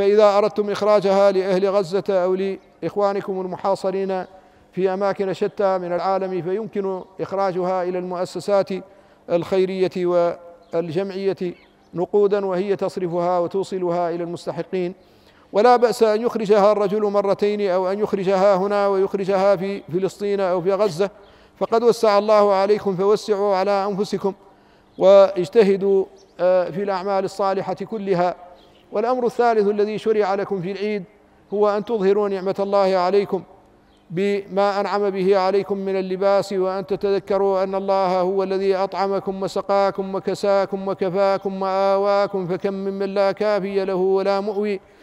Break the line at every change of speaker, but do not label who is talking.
فإذا أردتم إخراجها لأهل غزة أو لإخوانكم المحاصرين في أماكن شتى من العالم فيمكن إخراجها إلى المؤسسات الخيرية والجمعية نقودا وهي تصرفها وتوصلها إلى المستحقين ولا بأس أن يخرجها الرجل مرتين أو أن يخرجها هنا ويخرجها في فلسطين أو في غزة فقد وسع الله عليكم فوسعوا على أنفسكم واجتهدوا آه، في الأعمال الصالحة كلها والأمر الثالث الذي شرع لكم في العيد هو أن تظهروا نعمة الله عليكم بما أنعم به عليكم من اللباس وأن تتذكروا أن الله هو الذي أطعمكم وسقاكم وكساكم وكفاكم وآواكم فكم من من لا كافي له ولا
مؤوي